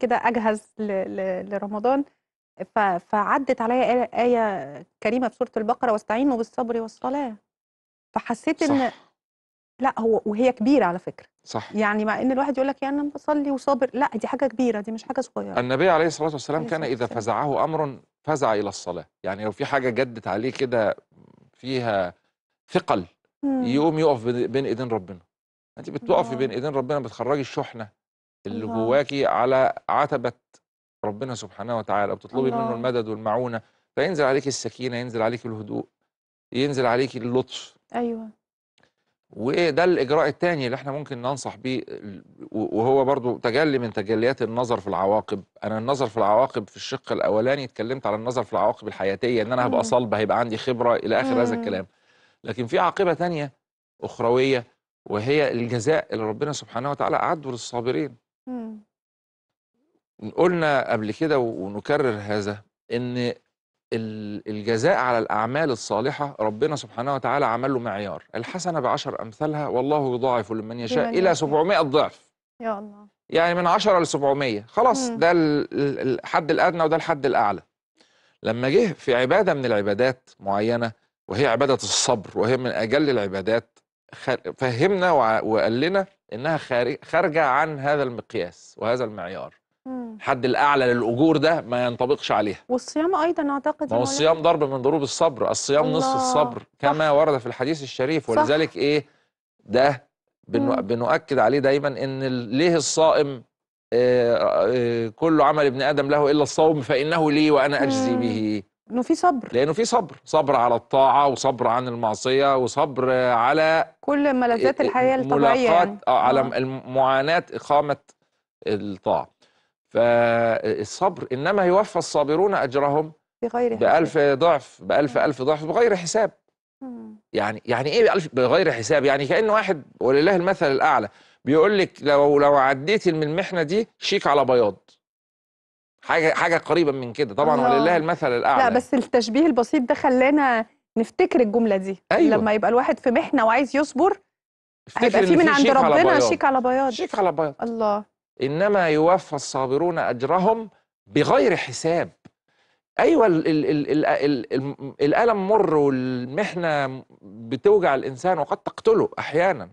كده اجهز ل... ل... لرمضان ف... فعدت عليا آية, آية كريمة في سورة البقرة واستعينوا بالصبر والصلاة فحسيت صح. إن لا هو وهي كبيرة على فكرة صح يعني مع إن الواحد يقول لك يعني أنا بصلي وصابر لا دي حاجة كبيرة دي مش حاجة صغيرة النبي عليه الصلاة والسلام كان إذا فزعه أمر فزع إلى الصلاة يعني لو في حاجة جدت عليه كده فيها ثقل إمم. يقوم يقف بين إيدين ربنا أنت بتقفي بين إيدين ربنا بتخرجي الشحنة اللي جواكي على عتبة ربنا سبحانه وتعالى وتطلبي منه المدد والمعونة فينزل عليك السكينة ينزل عليك الهدوء ينزل عليك اللطف أيوة وده الإجراء الثاني اللي احنا ممكن ننصح بيه وهو برضو تجلي من تجليات النظر في العواقب أنا النظر في العواقب في الشق الأولاني اتكلمت على النظر في العواقب الحياتية إن أنا هبقى صلبة هيبقى عندي خبرة إلى آخر هذا الكلام لكن في عاقبة ثانيه أخروية وهي الجزاء اللي ربنا سبحانه وتعالى أعده للصابرين مم. قلنا قبل كده ونكرر هذا ان الجزاء على الأعمال الصالحة ربنا سبحانه وتعالى عمل له معيار الحسنة بعشر أمثالها والله يضاعف لمن يشاء إلى 700 ضعف يا الله يعني من 10 ل 700 خلاص مم. ده الحد الأدنى وده الحد الأعلى لما جه في عبادة من العبادات معينة وهي عبادة الصبر وهي من أجل العبادات فهمنا وقال لنا انها خارجه عن هذا المقياس وهذا المعيار الحد الاعلى للاجور ده ما ينطبقش عليها والصيام ايضا اعتقد ما هو الصيام ضرب من ضروب الصبر الصيام نصف الصبر كما صح. ورد في الحديث الشريف ولذلك صح. ايه ده بنو... بنؤكد عليه دايما ان ليه الصائم آه،, آه آه كل عمل ابن ادم له الا الصوم فانه لي وانا اجزي مم. به انه في صبر لانه في صبر صبر على الطاعه وصبر عن المعصيه وصبر على كل ملذات الحياه الطبيعيه يعني. آه على آه. معاناه اقامه الطاعه فالصبر انما يوفى الصابرون اجرهم بغير حساب بألف ضعف بألف ألف ضعف بغير حساب يعني يعني ايه بألف بغير حساب يعني كأن واحد ولله المثل الأعلى بيقول لك لو لو عديت من المحنة دي شيك على بياض حاجه حاجه قريبه من كده طبعا الله. ولله المثل الاعلى لا بس التشبيه البسيط ده خلانا نفتكر الجمله دي أيوة. لما يبقى الواحد في محنه وعايز يصبر هيبقى في من عند ربنا شيك على بياض شيك على بياض الله انما يوفى الصابرون اجرهم بغير حساب ايوه الـ الـ الـ ال ال الالم مر والمحنه بتوجع الانسان وقد تقتله احيانا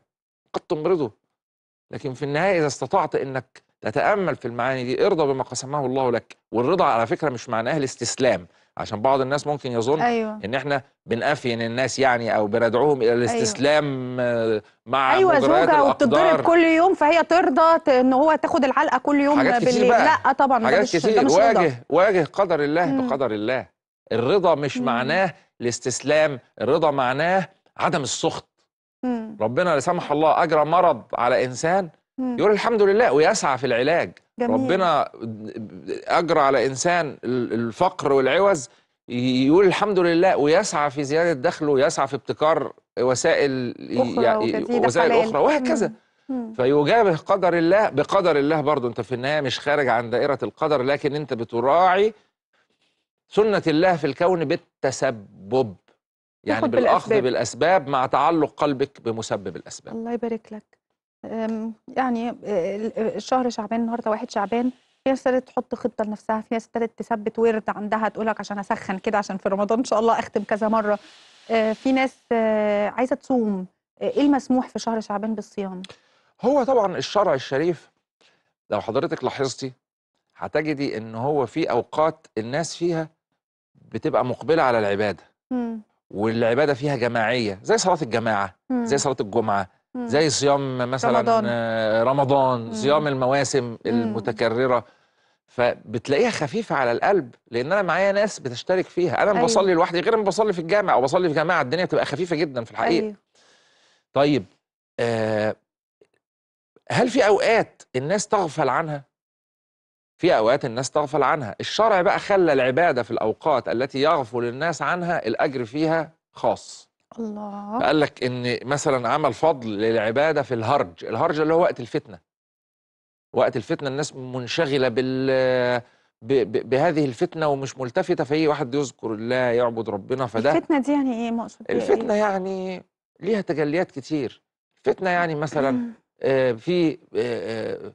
قد تمرضه لكن في النهايه اذا استطعت انك تتامل في المعاني دي ارضى بما قسمه الله لك والرضا على فكره مش معناه الاستسلام عشان بعض الناس ممكن يظن أيوة. ان احنا بنأفين الناس يعني او بندعوهم الى أيوه. الاستسلام أيوة. مع ايوه زوجة وبتتضرب كل يوم فهي ترضى ان هو تاخد العلقه كل يوم حاجات بالليل بقى. لا طبعا حاجات ده مش كتير ده مش واجه رضا. واجه قدر الله مم. بقدر الله الرضا مش مم. معناه الاستسلام الرضا معناه عدم السخط مم. ربنا لا سمح الله اجرى مرض على انسان يقول الحمد لله ويسعى في العلاج جميل. ربنا أجرى على إنسان الفقر والعوز يقول الحمد لله ويسعى في زيادة دخله ويسعى في ابتكار وسائل أخرى يعني وسائل حلال. أخرى وهكذا فيجابه قدر الله بقدر الله برضه أنت في النهاية مش خارج عن دائرة القدر لكن أنت بتراعي سنة الله في الكون بالتسبب يعني بالأخذ بالأسباب. بالأسباب مع تعلق قلبك بمسبب الأسباب الله يبارك لك يعني آه، شهر شعبان النهارده واحد شعبان في ناس ابتدت تحط خطه لنفسها في ناس ابتدت تثبت ورد عندها تقول لك عشان اسخن كده عشان في رمضان ان شاء الله اختم كذا مره آه، في ناس آه، عايزه تصوم ايه المسموح في شهر شعبان بالصيام هو طبعا الشرع الشريف لو حضرتك لاحظتي هتجدي ان هو في اوقات الناس فيها بتبقى مقبله على العباده م. والعباده فيها جماعيه زي صلاه الجماعه م. زي صلاه الجمعه زي صيام مثلا رمضان, آه، رمضان صيام المواسم المتكرره فبتلاقيها خفيفه على القلب لان انا معايا ناس بتشترك فيها انا أيوه. بصلي لوحدي غير ما بصلي في الجامع او بصلي في جماعه الدنيا بتبقى خفيفه جدا في الحقيقه أيوه. طيب آه هل في اوقات الناس تغفل عنها في اوقات الناس تغفل عنها الشرع بقى خلى العباده في الاوقات التي يغفل الناس عنها الاجر فيها خاص الله فقال لك ان مثلا عمل فضل للعباده في الهرج الهرج اللي هو وقت الفتنه وقت الفتنه الناس منشغله بال بهذه الفتنه ومش ملتفته فاي واحد يذكر الله يعبد ربنا فده الفتنه دي يعني ايه مقصود إيه؟ الفتنه إيه؟ يعني ليها تجليات كتير الفتنه يعني مثلا آه في آه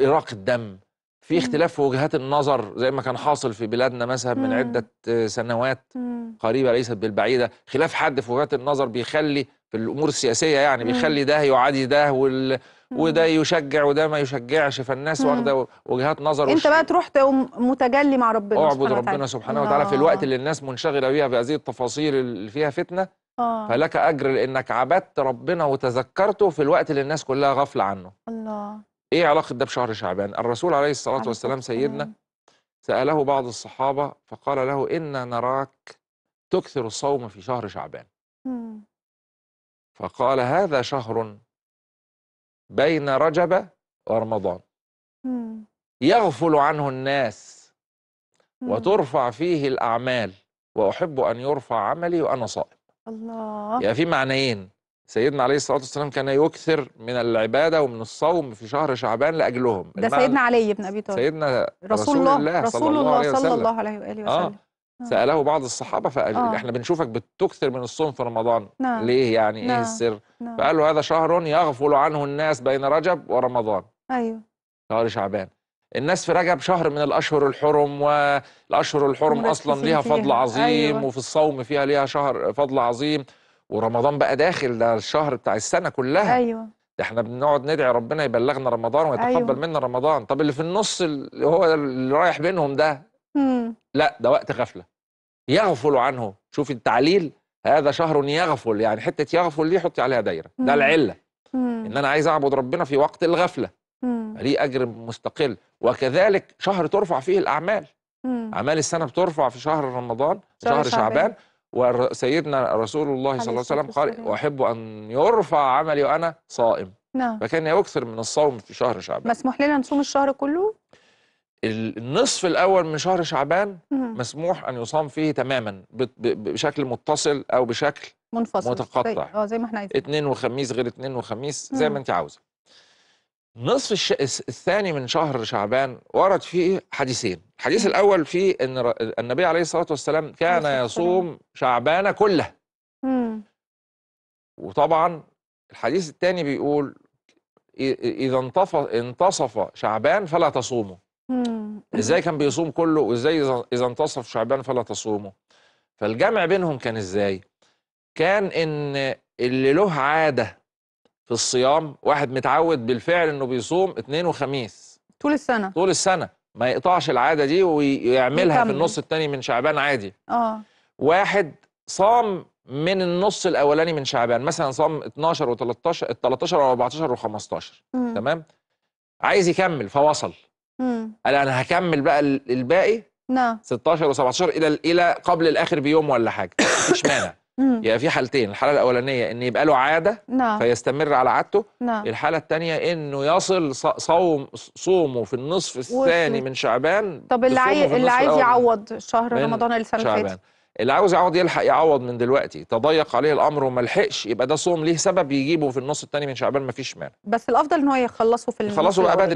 آه في اختلاف في وجهات النظر زي ما كان حاصل في بلادنا مثلا من عده آه، سنوات قريبه ليست بالبعيده خلاف حد في وجهات النظر بيخلي في الامور السياسيه يعني بيخلي ده يعادي ده وال... وده يشجع وده ما يشجعش فالناس واخده وجهات نظر انت بقى تروح تقوم متجلي مع ربنا سبحانه وتعالى اعبد ربنا سبحانه وتعالى في الوقت اللي الناس منشغله بيها بهذه التفاصيل اللي فيها فتنه آه. فلك اجر لانك عبدت ربنا وتذكرته في الوقت اللي الناس كلها غافله عنه الله إيه علاقة ده بشهر شعبان؟ الرسول عليه الصلاة والسلام سيدنا سأله بعض الصحابة فقال له إنا نراك تكثر الصوم في شهر شعبان فقال هذا شهر بين رجب ورمضان يغفل عنه الناس وترفع فيه الأعمال وأحب أن يرفع عملي وأنا صائم الله يعني في معنيين سيدنا عليه الصلاه والسلام كان يكثر من العباده ومن الصوم في شهر شعبان لاجلهم ده سيدنا علي بن ابي طالب سيدنا رسول, الله رسول الله صلى الله, صلى الله عليه واله وسلم آه. آه. سأله بعض الصحابة فقال آه. احنا بنشوفك بتكثر من الصوم في رمضان نعم. ليه يعني إيه نعم. ايه السر نعم. فقال له هذا شهر يغفل عنه الناس بين رجب ورمضان ايوه شهر شعبان الناس في رجب شهر من الاشهر الحرم والاشهر الحرم اصلا ليها فضل عظيم أيوة. وفي الصوم فيها ليها شهر فضل عظيم ورمضان بقى داخل ده الشهر بتاع السنه كلها ايوه ده احنا بنقعد ندعي ربنا يبلغنا رمضان ويتقبل أيوه. منا رمضان طب اللي في النص اللي هو اللي رايح بينهم ده مم. لا ده وقت غفله يغفل عنه شوف التعليل هذا شهر يغفل يعني حته يغفل دي حطي عليها دايره مم. ده العله مم. ان انا عايز اعبد ربنا في وقت الغفله ليه اجر مستقل وكذلك شهر ترفع فيه الاعمال اعمال السنه بترفع في شهر رمضان شهر, شهر شعبان وسيدنا رسول الله صلى الله عليه وسلم قال أحب أن يرفع عملي وأنا صائم نعم فكان يكثر من الصوم في شهر شعبان مسموح لنا نصوم الشهر كله؟ النصف الأول من شهر شعبان مم. مسموح أن يصام فيه تماما بشكل متصل أو بشكل منفصل طيب، متقطع اه زي ما احنا عايزين اثنين وخميس غير اثنين وخميس زي ما انت عاوزه نصف الش... الثاني من شهر شعبان ورد فيه حديثين الحديث الأول فيه أن النبي عليه الصلاة والسلام كان يصوم شعبان كله وطبعا الحديث الثاني بيقول إذا انتصف, انتصف شعبان فلا تصوموا إزاي كان بيصوم كله وإزاي إذا انتصف شعبان فلا تصوموا فالجمع بينهم كان إزاي كان إن اللي له عادة في الصيام واحد متعود بالفعل انه بيصوم اثنين وخميس طول السنه طول السنه ما يقطعش العاده دي ويعملها يكمل. في النص الثاني من شعبان عادي اه واحد صام من النص الاولاني من شعبان مثلا صام 12 و13 13 و14 و15 تمام عايز يكمل فوصل امم قال انا هكمل بقى الباقي نعم 16 و17 الى الى قبل الاخر بيوم ولا حاجه مش مانع مم. يبقى في حالتين الحاله الاولانيه ان يبقى له عاده نعم. فيستمر على عادته نعم. الحاله الثانيه انه يصل صوم صومه في النصف الثاني من شعبان طب اللي عايز اللي عايز يعوض شهر رمضان اللي السنه اللي فاتت اللي عاوز يعوض يلحق يعوض من دلوقتي تضيق عليه الامر وما لحقش يبقى ده صوم ليه سبب يجيبه في النص الثاني من شعبان مفيش مانع بس الافضل ان هو يخلصه في يخلصه بقى بدري